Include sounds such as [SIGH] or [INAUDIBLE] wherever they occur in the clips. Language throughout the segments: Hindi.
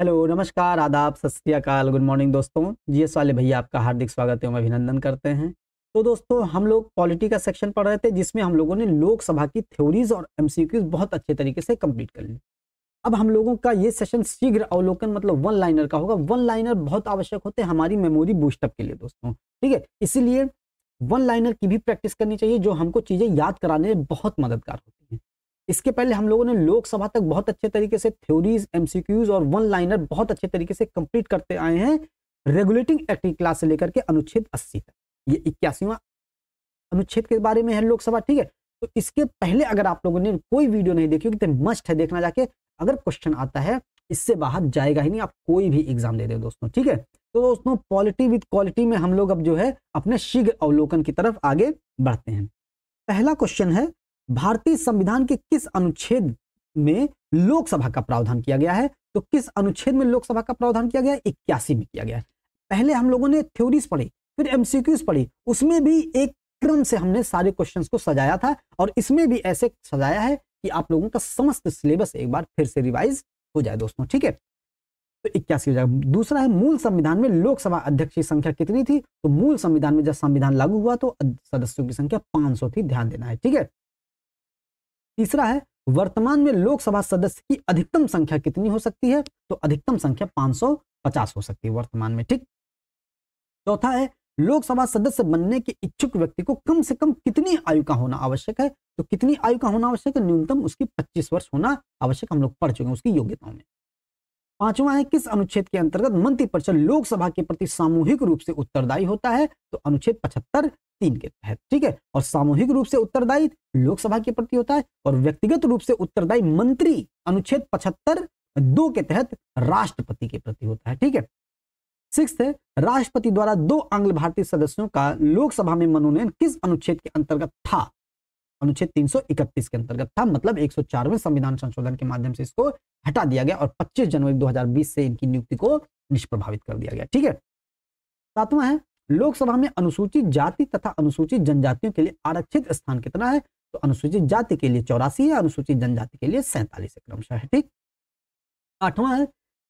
हेलो नमस्कार आदाब सत गुड मॉर्निंग दोस्तों जीएस वाले भैया आपका हार्दिक स्वागत है अभिनंदन करते हैं तो दोस्तों हम लोग पॉलिटी का सेक्शन पढ़ रहे थे जिसमें हम लोगों ने लोकसभा की थ्योरीज और एमसीक्यूज बहुत अच्छे तरीके से कंप्लीट कर ली अब हम लोगों का ये सेशन शीघ्र अवलोकन मतलब वन लाइनर का होगा वन लाइनर बहुत आवश्यक होते हैं हमारी मेमोरी बूस्टअप के लिए दोस्तों ठीक है इसीलिए वन लाइनर की भी प्रैक्टिस करनी चाहिए जो हमको चीज़ें याद कराने में बहुत मददगार होती है इसके पहले हम लोगों ने लोकसभा तक बहुत अच्छे तरीके से थ्योरीज एमसीक्यूज और वन लाइनर बहुत अच्छे तरीके से कंप्लीट करते आए हैं रेगुलेटिंग एक्ट की क्लास से लेकर के अनुच्छेद अस्सी तक ये इक्यासीवा अनुच्छेद के बारे में है लोकसभा ठीक है तो इसके पहले अगर आप लोगों ने कोई वीडियो नहीं देखी होगी तो मस्ट है देखना जाके अगर क्वेश्चन आता है इससे बाहर जाएगा ही नहीं आप कोई भी एग्जाम दे रहे हो दोस्तों ठीक है तो दोस्तों पॉलिटी विद क्वालिटी में हम लोग अब जो है अपने शीघ्र अवलोकन की तरफ आगे बढ़ते हैं पहला क्वेश्चन है भारतीय संविधान के किस अनुच्छेद में लोकसभा का प्रावधान किया गया है तो किस अनुच्छेद में लोकसभा का प्रावधान किया गया इक्यासी में किया गया है पहले हम लोगों ने थ्योरीज पढ़ी फिर एमसीक्यूज पढ़ी उसमें भी एक क्रम से हमने सारे क्वेश्चन को सजाया था और इसमें भी ऐसे सजाया है कि आप लोगों का समस्त सिलेबस एक बार फिर से रिवाइज हो जाए दोस्तों ठीक है तो इक्यासी हो जाएगा दूसरा है मूल संविधान में लोकसभा अध्यक्ष की संख्या कितनी थी तो मूल संविधान में जब संविधान लागू हुआ तो सदस्यों की संख्या 500 थी ध्यान देना है ठीक है तीसरा है वर्तमान में लोकसभा सदस्य की अधिकतम संख्या कितनी हो सकती है तो अधिकतम संख्या 550 हो सकती है वर्तमान में ठीक चौथा है लोकसभा सदस्य बनने के इच्छुक व्यक्ति को कम से कम कितनी आयु का होना आवश्यक है तो कितनी आयु का होना आवश्यक है न्यूनतम उसकी 25 वर्ष होना आवश्यक हम लोग पढ़ चुके हैं उसकी योग्यताओं में पांचवा है किस अनुच्छेद के अंतर्गत मंत्रिपरिषद लोकसभा के प्रति सामूहिक रूप से उत्तरदायी होता है तो अनुच्छेद पचहत्तर तीन के तहत ठीक है और सामूहिक रूप से उत्तरदायी लोकसभा के प्रति होता है और व्यक्तिगत रूप से उत्तरदायी मंत्री अनुच्छेद पचहत्तर दो के तहत राष्ट्रपति के प्रति होता है ठीक है सिक्स है राष्ट्रपति द्वारा दो आंग्ल भारतीय सदस्यों का लोकसभा में मनोनयन किस अनुच्छेद के अंतर्गत था अनुच्छेद 331 के अंतर्गत था मतलब 104वें संविधान संशोधन के माध्यम से इसको हटा दिया गया और 25 जनवरी 2020 से इनकी नियुक्ति को निष्प्रभावित कर दिया गया ठीक है सातवां है लोकसभा में अनुसूचित जाति तथा अनुसूचित जनजातियों के लिए आरक्षित स्थान कितना है तो अनुसूचित जाति के लिए चौरासी है अनुसूचित जनजाति के लिए सैंतालीस क्रमशः है ठीक आठवां है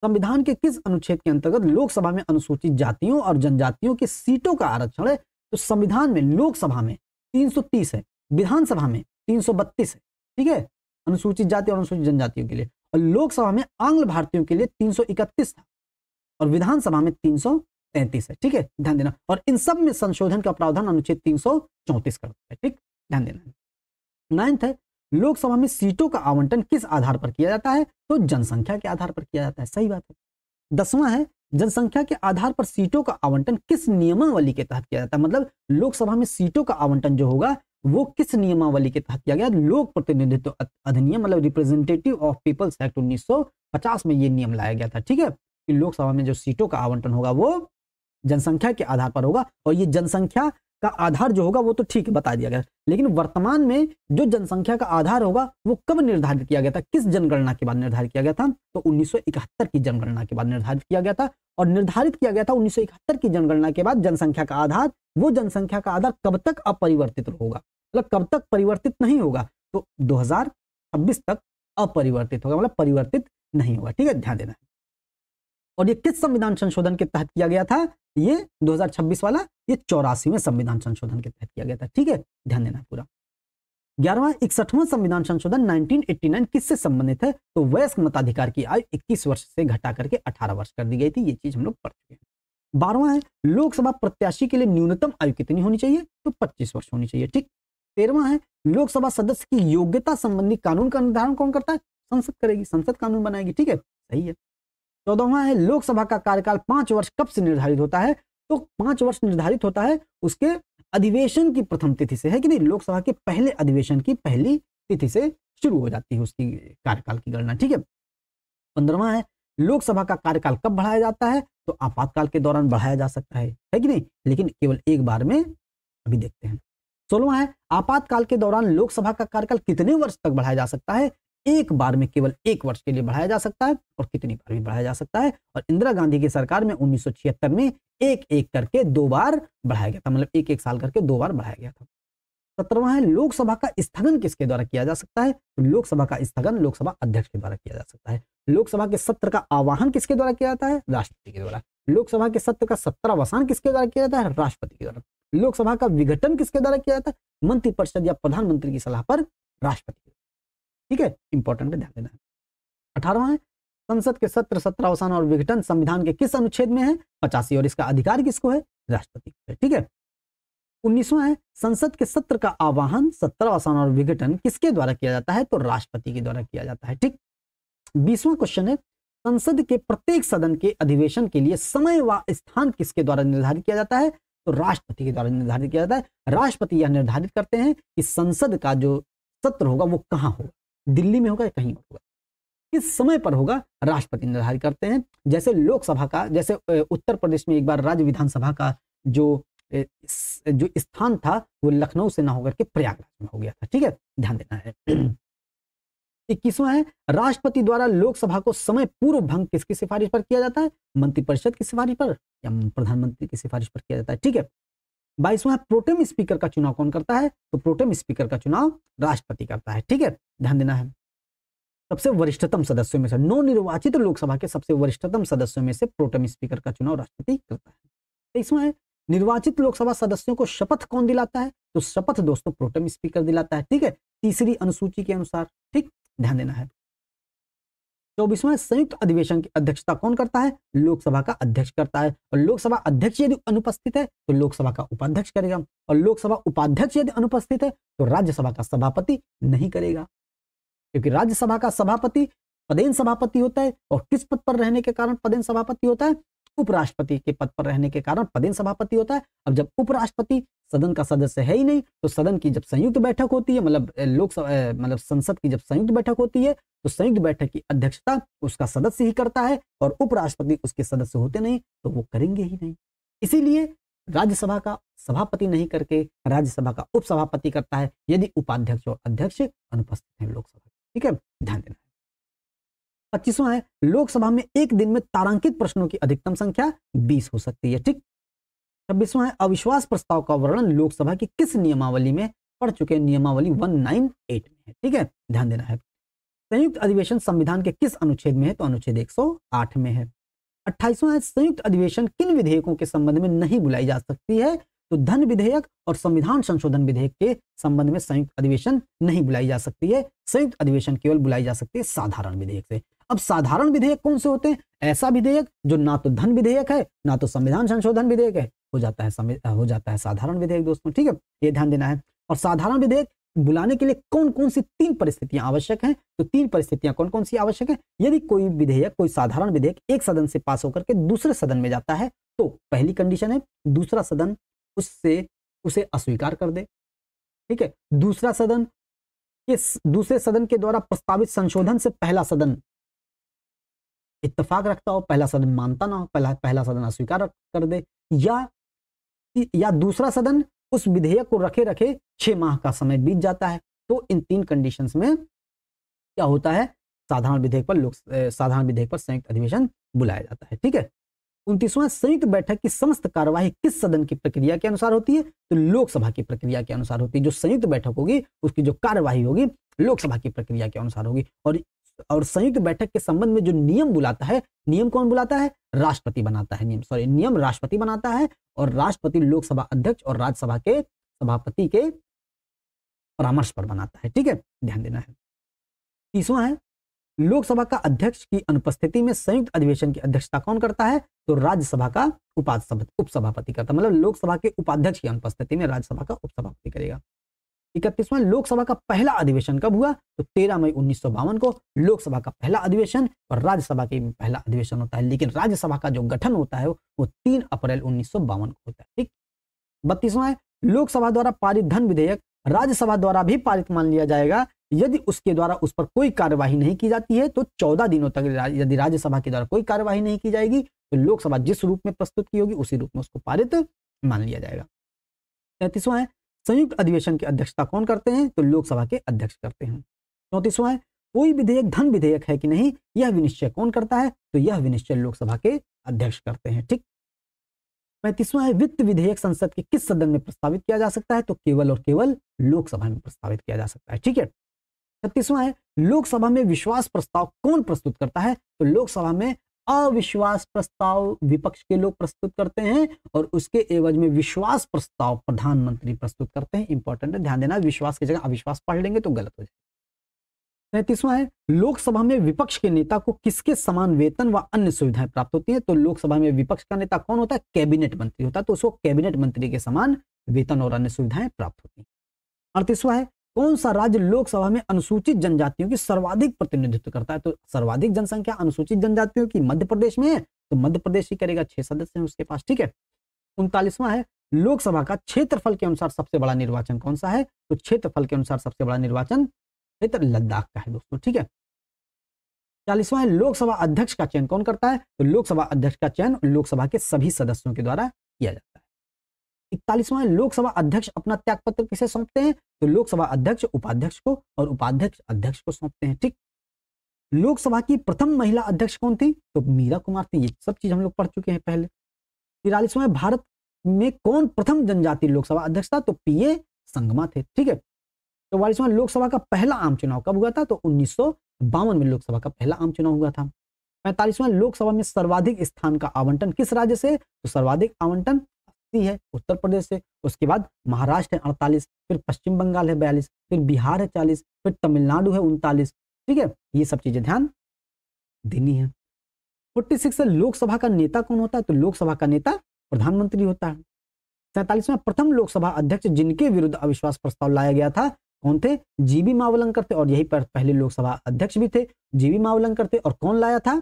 संविधान के किस अनुच्छेद के अंतर्गत लोकसभा में अनुसूचित जातियों और जनजातियों की सीटों का आरक्षण है तो संविधान में लोकसभा में 330 है विधानसभा में बत्तीस है ठीक है अनुसूचित जाति और अनुसूचित जनजातियों के लिए और लोकसभा में आंग्ल भारतीयों के लिए इकतीस था और विधानसभा में 333 है ठीक है ध्यान देना और इन सब में संशोधन का प्रावधान अनुच्छेद 334 करता है ठीक ध्यान देना नाइन्थ है लोकसभा में सीटों का आवंटन किस आधार पर किया जाता है तो जनसंख्या के आधार पर किया जाता है सही बात है दसवां है जनसंख्या के आधार पर सीटों का आवंटन किस नियमावली के तहत किया जाता है मतलब लोकसभा में सीटों का आवंटन जो होगा वो किस नियमावली के तहत किया गया लोक प्रतिनिधित्व अधिनियम मतलब रिप्रेजेंटेटिव ऑफ पीपल्स एक्ट 1950 में ये नियम लाया गया था ठीक है कि लोकसभा में जो सीटों का आवंटन होगा वो जनसंख्या के आधार पर होगा और ये जनसंख्या का आधार जो होगा वो तो ठीक बता दिया गया लेकिन वर्तमान में जो जनसंख्या का आधार होगा वो कब निर्धारित किया गया था किस जनगणना के बाद निर्धारित किया गया था तो 1971 की जनगणना के बाद निर्धारित किया गया था और निर्धारित किया गया था 1971 की जनगणना के बाद जनसंख्या का आधार वो जनसंख्या का आधार कब तक अपरिवर्तित होगा मतलब कब तक परिवर्तित नहीं होगा तो 2026 तक अपरिवर्तित होगा मतलब परिवर्तित नहीं होगा ठीक है ध्यान देना और ये किस संविधान संशोधन के तहत किया गया था ये 2026 वाला ये चौरासीवें संविधान संशोधन के तहत किया गया था ठीक है ध्यान देना पूरा ग्यारहवा इकसठवां संविधान संशोधन 1989 किससे संबंधित है तो वयस्क मताधिकार की आयु 21 वर्ष से घटा करके 18 वर्ष कर दी गई थी ये चीज हम लोग पढ़ चुके हैं बारहवा है लोकसभा प्रत्याशी के लिए न्यूनतम आयु कितनी होनी चाहिए तो 25 वर्ष होनी चाहिए ठीक तेरवा है लोकसभा सदस्य की योग्यता संबंधी कानून का निर्धारण कौन करता है संसद करेगी संसद कानून बनाएगी ठीक है सही है चौदहवा है लोकसभा का कार्यकाल पांच वर्ष कब से निर्धारित होता है तो पांच वर्ष निर्धारित होता है उसके अधिवेशन की प्रथम तिथि से है कि नहीं लोकसभा के पहले अधिवेशन की पहली तिथि से शुरू हो जाती है उसकी कार्यकाल की गणना ठीक है पंद्रवा है लोकसभा का कार्यकाल कब बढ़ाया जाता है तो आपातकाल के दौरान बढ़ाया जा सकता है है कि नहीं लेकिन केवल एक बार में अभी देखते हैं सोलवा है आपातकाल के दौरान लोकसभा का कार्यकाल कितने वर्ष तक बढ़ाया जा सकता है एक बार में केवल एक वर्ष के लिए बढ़ाया जा सकता है और कितनी बार भी बढ़ाया जा सकता है और इंदिरा गांधी की सरकार में उन्नीस में एक एक करके दो बार बढ़ाया गया था मतलब एक एक साल करके दो बार बढ़ाया गया था सत्रहवा है लोकसभा का स्थगन किसके द्वारा किया जा सकता है तो लोकसभा का स्थगन लोकसभा अध्यक्ष के द्वारा किया जा सकता है लोकसभा के सत्र का आवाहन किसके द्वारा किया जाता है राष्ट्रपति के द्वारा लोकसभा के सत्र का सत्र अवसान किसके द्वारा किया जाता है राष्ट्रपति के द्वारा लोकसभा का विघटन किसके द्वारा किया जाता है मंत्रिपरिषद या प्रधानमंत्री की सलाह पर राष्ट्रपति ठीक है इंपॉर्टेंट ध्यान देना है अठारवा है संसद के सत्र सत्र अवसान और विघटन संविधान के किस अनुच्छेद में है पचासी और इसका अधिकार किसको है राष्ट्रपति को है ठीक है उन्नीसवा है संसद के सत्र का आवाहन सत्र अवसान और विघटन किसके द्वारा किया जाता है तो राष्ट्रपति के द्वारा किया जाता है ठीक बीसवा क्वेश्चन है संसद के प्रत्येक सदन के अधिवेशन के लिए समय व स्थान किसके द्वारा निर्धारित किया जाता है तो राष्ट्रपति के द्वारा निर्धारित किया जाता है राष्ट्रपति यह निर्धारित करते हैं कि संसद का जो सत्र होगा वो कहाँ होगा दिल्ली में होगा या कहीं होगा किस समय पर होगा राष्ट्रपति निर्धारित करते हैं जैसे लोकसभा का जैसे उत्तर प्रदेश में एक बार राज्य विधानसभा का जो जो स्थान था वो लखनऊ से ना होकर के प्रयागराज में हो गया था ठीक है ध्यान देना है [CLEARS THROAT] इक्कीसवा है राष्ट्रपति द्वारा लोकसभा को समय पूर्व भंग किसकी सिफारिश पर किया जाता है मंत्रिपरिषद की सिफारिश पर प्रधानमंत्री की सिफारिश पर किया जाता है ठीक है बाईसवा प्रोटेम स्पीकर का चुनाव कौन करता है तो प्रोटेम स्पीकर का चुनाव राष्ट्रपति करता है ठीक है ध्यान देना है सबसे वरिष्ठतम सदस्यों में से नौ निर्वाचित तो लोकसभा के सबसे वरिष्ठतम सदस्यों में से प्रोटेम स्पीकर का चुनाव राष्ट्रपति करता है तेईसवा है निर्वाचित लोकसभा सदस्यों को शपथ कौन दिलाता है तो शपथ दोस्तों प्रोटेम स्पीकर दिलाता है ठीक है तीसरी अनुसूची के अनुसार ठीक ध्यान देना है चौबीसवें संयुक्त अधिवेशन की अध्यक्षता कौन करता है लोकसभा का अध्यक्ष करता है और लोकसभा अध्यक्ष यदि अनुपस्थित है तो लोकसभा का उपाध्यक्ष करेगा और लोकसभा उपाध्यक्ष यदि अनुपस्थित है तो राज्यसभा का सभापति नहीं करेगा क्योंकि राज्यसभा का सभापति पदेन सभापति होता है और किस पद पर रहने के कारण पदेन सभापति होता है उपराष्ट्रपति के पद पर रहने के कारण पदेन सभापति होता है अब जब उपराष्ट्रपति सदन का सदस्य है ही नहीं तो सदन की जब संयुक्त बैठक होती है मतलब लोकसभा मतलब संसद की जब संयुक्त बैठक होती है तो संयुक्त बैठक की अध्यक्षता उसका सदस्य ही करता है और उपराष्ट्रपति उसके सदस्य होते नहीं तो वो करेंगे ही नहीं इसीलिए राज्यसभा का सभापति नहीं करके राज्यसभा का उपसभापति करता है यदि उपाध्यक्ष और अध्यक्ष अनुपस्थित है लोकसभा ठीक है ध्यान देना पच्चीसवां है लोकसभा में एक दिन में तारांकित प्रश्नों की अधिकतम संख्या बीस हो सकती है ठीक छब्बीसवा है अविश्वास प्रस्ताव का वर्णन लोकसभा की किस नियमावली में पढ़ चुके हैं नियमावली एट में है ठीक है ध्यान देना है संयुक्त अधिवेशन संविधान के किस अनुच्छेद में है तो अनुच्छेद आठ में है अट्ठाईसवा है संयुक्त अधिवेशन किन विधेयकों के संबंध में नहीं बुलाई जा सकती है तो धन विधेयक और संविधान संशोधन विधेयक के संबंध में संयुक्त अधिवेशन नहीं बुलाई जा सकती है संयुक्त अधिवेशन केवल बुलाई जा सकती है साधारण विधेयक से अब साधारण विधेयक कौन से होते हैं ऐसा विधेयक जो ना तो धन विधेयक है ना तो संविधान संशोधन विधेयक है हो जाता है हो जाता है साधारण विधेयक दोस्तों ठीक है ये ध्यान देना है और साधारण विधेयक बुलाने के लिए कौन कौन सी तीन परिस्थितियां आवश्यक हैं तो तीन परिस्थितियां कौन कौन सी आवश्यक है यदि कोई विधेयक कोई साधारण विधेयक एक सदन से पास होकर के दूसरे सदन में जाता है तो पहली कंडीशन है दूसरा सदन उससे उसे अस्वीकार कर दे ठीक है दूसरा सदन इस दूसरे सदन के द्वारा प्रस्तावित संशोधन से पहला सदन इतफाक रखता हो पहला सदन मानता ना हो पहला पहला सदन अस्वीकार कर दे या या दूसरा सदन उस विधेयक को रखे रखे छह माह का समय बीत जाता है तो इन तीन कंडीशंस में क्या होता है साधारण विधेयक पर लोक साधारण विधेयक पर संयुक्त अधिवेशन बुलाया जाता है ठीक है उनतीसवां संयुक्त बैठक की समस्त कार्यवाही किस सदन की प्रक्रिया के अनुसार होती है तो लोकसभा की प्रक्रिया के अनुसार होती है जो संयुक्त बैठक होगी उसकी जो कार्यवाही होगी लोकसभा की प्रक्रिया के अनुसार होगी और और संयुक्त बैठक के संबंध में जो नियम बुलाता है नियम कौन बुलाता है राष्ट्रपति बनाता है नियम सॉरी नियम राष्ट्रपति बनाता है और राष्ट्रपति लोकसभा अध्यक्ष और राज्यसभा के सभापति के परामर्श पर बनाता है ठीक है ध्यान देना है तीसवा है लोकसभा का अध्यक्ष की अनुपस्थिति में संयुक्त अधिवेशन की अध्यक्षता कौन करता है तो राज्यसभा का उपाध्यक्ष उपसभापति करता मतलब लोकसभा के उपाध्यक्ष की अनुपस्थिति में राज्यसभा का उपसभापति करेगा इकतीसवां लोकसभा का पहला अधिवेशन कब हुआ तो तेरह मई उन्नीस को लोकसभा का पहला अधिवेशन और राज्यसभा के पहला अधिवेशन होता है लेकिन राज्यसभा का जो गठन होता है वो तीन अप्रैल उन्नीस को होता है ठीक बत्तीसवां लोकसभा द्वारा पारित धन विधेयक राज्यसभा द्वारा भी पारित मान लिया जाएगा यदि उसके द्वारा उस पर कोई कार्यवाही नहीं की जाती है तो चौदह दिनों तक यदि राज्यसभा के द्वारा कोई कार्यवाही नहीं की जाएगी तो लोकसभा जिस रूप में प्रस्तुत की होगी उसी रूप में उसको पारित मान लिया जाएगा तैतीसवां है संयुक्त अधिवेशन की अध्यक्षता कौन करते हैं तो लोकसभा के अध्यक्ष करते हैं चौंतीसवा है कोई विधेयक धन विधेयक है कि नहीं यह विनिश्चय कौन करता है तो यह विनिश्चय लोकसभा के अध्यक्ष करते हैं ठीक पैंतीसवा है वित्त विधेयक संसद के किस सदन में प्रस्तावित किया जा सकता है तो केवल और केवल लोकसभा में प्रस्तावित किया जा सकता है ठीक है छत्तीसवां है लोकसभा में विश्वास प्रस्ताव कौन प्रस्तुत करता है तो लोकसभा में अविश्वास प्रस्ताव विपक्ष के लोग प्रस्तुत करते हैं और उसके एवज में विश्वास प्रस्ताव प्रधानमंत्री प्रस्तुत करते हैं इंपॉर्टेंट है ध्यान देना विश्वास की जगह अविश्वास पढ़ लेंगे तो गलत हो जाए तैतीसवां है लोकसभा में विपक्ष के नेता को किसके समान वेतन व अन्य सुविधाएं प्राप्त होती हैं तो लोकसभा में विपक्ष का नेता कौन होता है कैबिनेट मंत्री होता है तो उसको कैबिनेट मंत्री के समान वेतन और अन्य सुविधाएं प्राप्त होती हैं अड़तीसवा है कौन सा राज्य लोकसभा में अनुसूचित जनजातियों की सर्वाधिक प्रतिनिधित्व करता है तो सर्वाधिक जनसंख्या अनुसूचित जनजातियों की मध्य प्रदेश में है तो मध्य प्रदेश ही करेगा छह सदस्य हैं उसके पास ठीक है उनतालीसवां है लोकसभा का क्षेत्रफल के अनुसार सबसे बड़ा निर्वाचन कौन सा है तो क्षेत्रफल के अनुसार सबसे बड़ा निर्वाचन क्षेत्र लद्दाख का है दोस्तों ठीक है चालीसवां है लोकसभा अध्यक्ष का चयन कौन करता है तो लोकसभा अध्यक्ष का चयन लोकसभा के सभी सदस्यों के द्वारा किया जाता है इकतालीसवा लोकसभा अध्यक्ष अपना त्याग पत्र किसे सौंपते हैं तो लोकसभा अध्यक्ष उपाध्यक्ष को और उपाध्यक्ष अध्यक्ष को सौंपते हैं ठीक लोकसभा की प्रथम महिला अध्यक्ष कौन थी तो मीरा कुमार थी ये सब चीज हम लोग पढ़ चुके हैं पहले तिरालीसवा भारत में कौन प्रथम जनजाति लोकसभा अध्यक्ष था तो पी ए संगमा थे ठीक है चौवालीसवा लोकसभा का पहला आम चुनाव कब हुआ था तो उन्नीस में लोकसभा का पहला आम चुनाव हुआ था पैंतालीसवां लोकसभा में सर्वाधिक स्थान का आवंटन किस राज्य से तो सर्वाधिक आवंटन अस्सी है उत्तर प्रदेश है उसके बाद महाराष्ट्र है अड़तालीस फिर पश्चिम बंगाल है बयालीस फिर बिहार है चालीस फिर तमिलनाडु है उनतालीस ठीक है ये सब चीजें ध्यान देनी है फोर्टी सिक्स लोकसभा का नेता कौन होता है तो लोकसभा का नेता प्रधानमंत्री होता है में प्रथम लोकसभा अध्यक्ष जिनके विरुद्ध अविश्वास प्रस्ताव लाया गया था कौन थे जीबी मावलंकर थे और यही पर पहले लोकसभा अध्यक्ष भी थे जीबी मावलंकर थे और कौन लाया था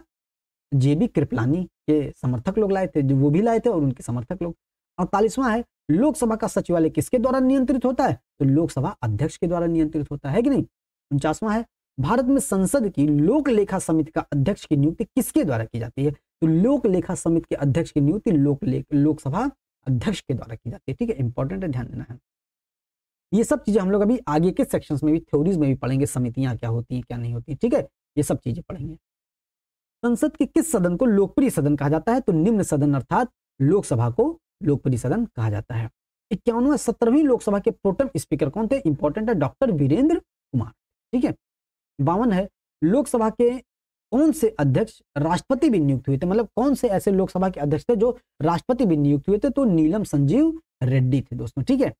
जेबी कृपलानी के समर्थक लोग लाए थे जो वो भी लाए थे और उनके समर्थक लोग अड़तालीसवां है लोकसभा का सचिवालय किसके द्वारा नियंत्रित होता है तो लोकसभा अध्यक्ष के द्वारा नियंत्रित होता है कि नहीं उनचासवां है भारत में संसद की लोक लेखा समिति का अध्यक्ष की नियुक्ति किसके द्वारा की जाती है तो लोक लेखा समिति के अध्यक्ष की नियुक्ति लोक लोकसभा अध्यक्ष के द्वारा की जाती है ठीक है इंपॉर्टेंट है ध्यान देना है ये सब चीजें हम लोग अभी आगे के सेक्शंस में भी थ्योरीज में भी पढ़ेंगे समितियां क्या होती हैं क्या नहीं होती ठीक है ये सब चीजें पढ़ेंगे संसद के किस सदन को लोकप्रिय सदन कहा जाता है तो निम्न सदन अर्थात लोकसभा को लोक परिसदन कहा जाता है इक्यानवे सत्रहवीं लोकसभा के प्रोटम स्पीकर कौन थे इंपॉर्टेंट है डॉक्टर वीरेंद्र कुमार ठीक है बावन है लोकसभा के कौन से अध्यक्ष राष्ट्रपति भी नियुक्त हुए थे मतलब कौन से ऐसे लोकसभा के अध्यक्ष थे जो राष्ट्रपति भी नियुक्त हुए थे तो नीलम संजीव रेड्डी थे दोस्तों ठीक है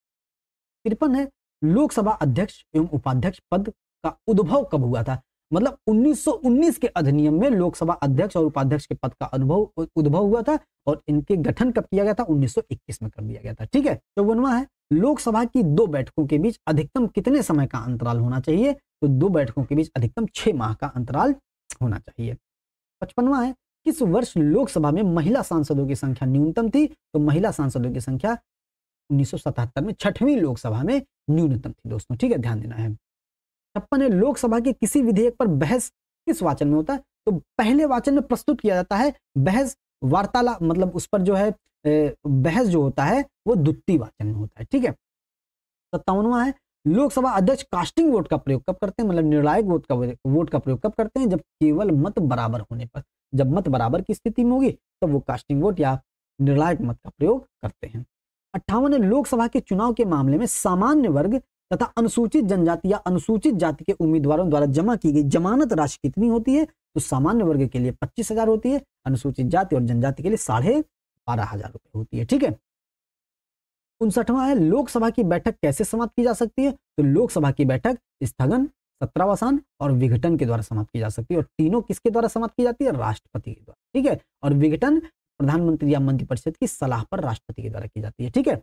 तिरपन है लोकसभा अध्यक्ष एवं उपाध्यक्ष पद का उद्भव कब हुआ था मतलब 1919 के अधिनियम में लोकसभा अध्यक्ष और उपाध्यक्ष के पद का अनुभव उद्भव हुआ था और इनके गठन कब किया गया था 1921 में कर दिया गया था ठीक है चौवनवा तो है लोकसभा की दो बैठकों के बीच अधिकतम कितने समय का अंतराल होना चाहिए तो दो बैठकों के बीच अधिकतम छह माह का अंतराल होना चाहिए पचपनवा है किस वर्ष लोकसभा में महिला सांसदों की संख्या न्यूनतम थी तो महिला सांसदों की संख्या उन्नीस में छठवीं लोकसभा में न्यूनतम थी दोस्तों ठीक है ध्यान देना है छप्पनवे लोकसभा के किसी विधेयक पर बहस किस वाचन में होता है तो पहले वाचन में प्रस्तुत किया जाता है बहस वार्तालाप मतलब उस पर जो है बहस जो होता है वो द्वितीय वाचन में होता है ठीक है सत्तावनवा है लोकसभा अध्यक्ष कास्टिंग वोट का प्रयोग कब करते हैं मतलब निर्णायक वोट का वोट का प्रयोग कब करते हैं जब केवल मत बराबर होने पर जब मत बराबर की स्थिति में होगी तब वो कास्टिंग वोट या निर्णायक मत का प्रयोग करते हैं अट्ठावन लोकसभा के चुनाव के मामले में सामान्य वर्ग तथा अनुसूचित जनजाति या अनुसूचित जाति के उम्मीदवारों द्वारा जमा की गई जमानत राशि कितनी होती है तो सामान्य वर्ग के लिए पच्चीस हजार होती है अनुसूचित जाति और जनजाति के लिए साढ़े बारह हजार रुपये होती है ठीक है उनसठवा है लोकसभा की बैठक कैसे समाप्त की जा सकती है तो लोकसभा की बैठक स्थगन सत्रावसान और विघटन के द्वारा समाप्त की जा सकती है और तीनों किसके द्वारा समाप्त की जाती है राष्ट्रपति के द्वारा ठीक है और विघटन प्रधानमंत्री या मंत्रिपरिषद की सलाह पर राष्ट्रपति के द्वारा की जाती है ठीक है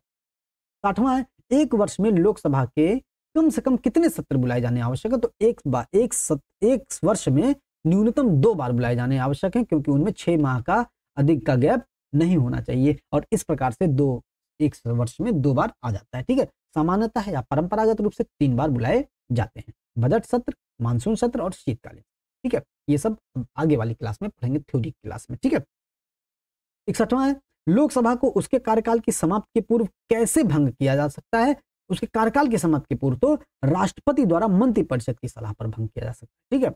साठवां है एक वर्ष में लोकसभा के कम से कम कितने सत्र बुलाए जाने आवश्यक है तो एक बार एक सत्र एक वर्ष में न्यूनतम दो बार बुलाए जाने आवश्यक है क्योंकि उनमें छह माह का अधिक का गैप नहीं होना चाहिए और इस प्रकार से दो एक वर्ष में दो बार आ जाता है ठीक है सामान्यतः या परंपरागत रूप से तीन बार बुलाए जाते हैं बजट सत्र मानसून सत्र और शीतकालीन ठीक है ये सब आगे वाली क्लास में पढ़ेंगे थ्योरी क्लास में ठीक है इकसठवा है लोकसभा को उसके कार्यकाल की समाप्ति के पूर्व कैसे भंग किया जा सकता है उसके कार्यकाल की समाप्ति के पूर्व तो राष्ट्रपति द्वारा मंत्रिपरिषद की सलाह पर भंग किया जा सकता है ठीक है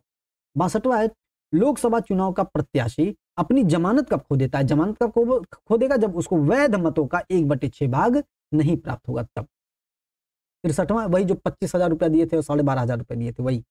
बासठवा है लोकसभा चुनाव का प्रत्याशी अपनी जमानत कब खो देता है जमानत कब खो देगा जब उसको वैध मतों का एक बटे छह भाग नहीं प्राप्त होगा तब तिरसठवा वही जो पच्चीस हजार रुपया दिए थे और साढ़े बारह हजार रुपया दिए थे वही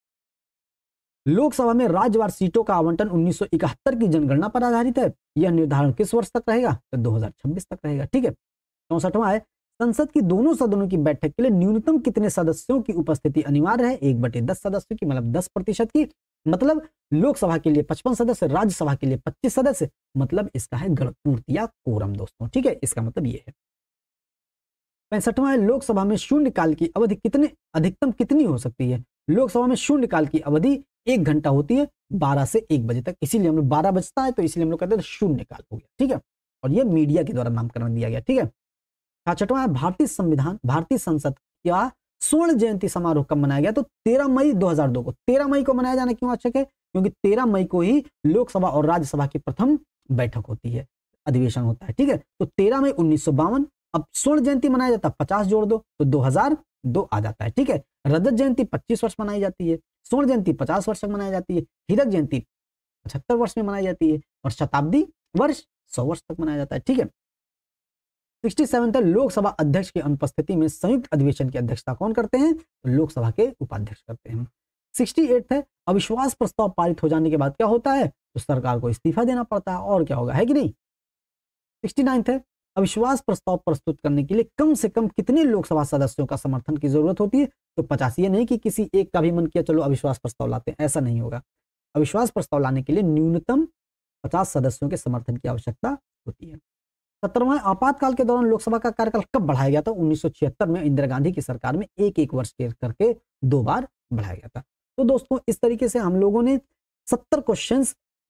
लोकसभा में राज्यवार सीटों का आवंटन 1971 की जनगणना पर आधारित है यह निर्धारण किस वर्ष तक रहेगा तो 2026 तक रहेगा ठीक है चौसठवा है संसद की दोनों सदनों की बैठक के लिए न्यूनतम कितने सदस्यों की उपस्थिति अनिवार्य है एक बटे दस सदस्यों की मतलब दस प्रतिशत की मतलब लोकसभा के लिए पचपन सदस्य राज्यसभा के लिए पच्चीस सदस्य मतलब इसका है गणपूर्ति या कोरम दोस्तों ठीक है इसका मतलब ये है पैंसठवा है लोकसभा में शून्यकाल की अवधि कितने अधिकतम कितनी हो सकती है लोकसभा में शून्यकाल की अवधि एक घंटा होती है बारह से एक बजे तक इसीलिए हम लोग बारह बजता है तो इसलिए हम लोग कहते हैं शून्य काल हो गया ठीक है और ये मीडिया के द्वारा नामकरण दिया गया ठीक है हाँ, छठवा है भारतीय संविधान भारतीय संसद का स्वर्ण जयंती समारोह कब मनाया गया तो 13 मई 2002 को 13 मई को मनाया जाना क्यों आवश्यक है क्योंकि 13 मई को ही लोकसभा और राज्यसभा की प्रथम बैठक होती है अधिवेशन होता है ठीक है तो 13 मई उन्नीस अब स्वर्ण जयंती मनाया जाता है पचास जोड़ दो तो 2002 आ जाता है ठीक है रजत जयंती पच्चीस वर्ष मनाई जाती है स्वर्ण जयंती पचास वर्ष में मनाई जाती है हीरक जयंती पचहत्तर वर्ष में मनाई जाती है और शताब्दी वर्ष सौ वर्ष तक मनाया जाता है ठीक है सिक्सटी सेवन तक लोकसभा अध्यक्ष की अनुपस्थिति में संयुक्त अधिवेशन की अध्यक्षता कौन करते हैं तो लोकसभा के उपाध्यक्ष करते हैं सिक्सटी एट है अविश्वास प्रस्ताव पारित हो जाने के बाद क्या होता है तो सरकार को इस्तीफा देना पड़ता है और क्या होगा है कि नहीं सिक्सटी नाइन्थ है अविश्वास प्रस्ताव प्रस्तुत करने के लिए कम से कम कितने लोकसभा सदस्यों का समर्थन की जरूरत होती है तो पचास ये नहीं कि किसी एक का भी मन किया चलो अविश्वास प्रस्ताव लाते हैं ऐसा नहीं होगा अविश्वास प्रस्ताव लाने के लिए न्यूनतम पचास सदस्यों के समर्थन की आवश्यकता होती है सत्रहवें आपातकाल के दौरान लोकसभा का कार्यकाल कब बढ़ाया गया था उन्नीस में इंदिरा गांधी की सरकार में एक एक वर्ष करके दो बार बढ़ाया गया था तो दोस्तों इस तरीके से हम लोगों ने सत्तर क्वेश्चन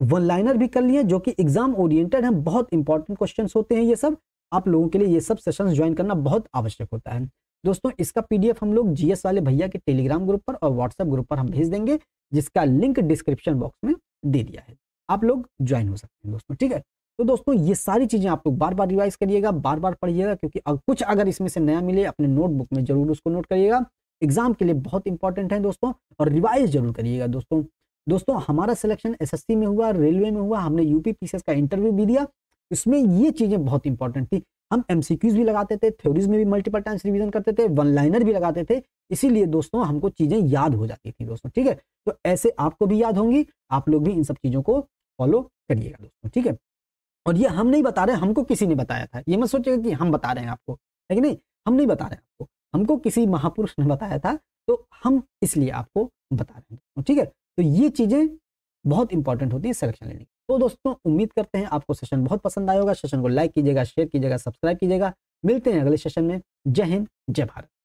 वन लाइनर भी कर लिए जो कि एग्जाम ओरिएंटेड हैं बहुत इंपॉर्टेंट क्वेश्चन होते हैं ये सब आप लोगों के लिए ये सब सेशंस ज्वाइन करना बहुत आवश्यक होता है दोस्तों इसका पीडीएफ हम लोग जीएस वाले भैया के टेलीग्राम ग्रुप पर और व्हाट्सएप ग्रुप पर हम भेज देंगे जिसका लिंक डिस्क्रिप्शन बॉक्स में दे दिया है आप लोग ज्वाइन हो सकते हैं दोस्तों ठीक है तो दोस्तों ये सारी चीज़ें आप लोग बार बार रिवाइज करिएगा बार बार पढ़िएगा क्योंकि अगर कुछ अगर इसमें से नया मिले अपने नोटबुक में जरूर उसको नोट करिएगा एग्जाम के लिए बहुत इंपॉर्टेंट है दोस्तों और रिवाइज जरूर करिएगा दोस्तों दोस्तों हमारा सिलेक्शन एसएससी में हुआ रेलवे में हुआ हमने यूपी पीसीएस का इंटरव्यू भी दिया इसमें ये चीज़ें बहुत इंपॉर्टेंट थी हम एम भी लगाते थे थ्योरीज में भी मल्टीपल टाइम्स रिविजन करते थे वन लाइनर भी लगाते थे इसीलिए दोस्तों हमको चीज़ें याद हो जाती थी दोस्तों ठीक है तो ऐसे आपको भी याद होंगी आप लोग भी इन सब चीज़ों को फॉलो करिएगा दोस्तों ठीक है और ये हम नहीं बता रहे हमको किसी ने बताया था ये मत सोचेगा कि हम बता रहे हैं आपको है कि नहीं हम नहीं बता रहे हैं आपको हमको किसी महापुरुष ने बताया था तो हम इसलिए आपको बता रहे हैं ठीक है तो ये चीज़ें बहुत इंपॉर्टेंट होती है सिलेक्शन लेने तो दोस्तों उम्मीद करते हैं आपको सेशन बहुत पसंद आएगा सेशन को लाइक कीजिएगा शेयर कीजिएगा सब्सक्राइब कीजिएगा मिलते हैं अगले सेशन में जय हिंद जय भारत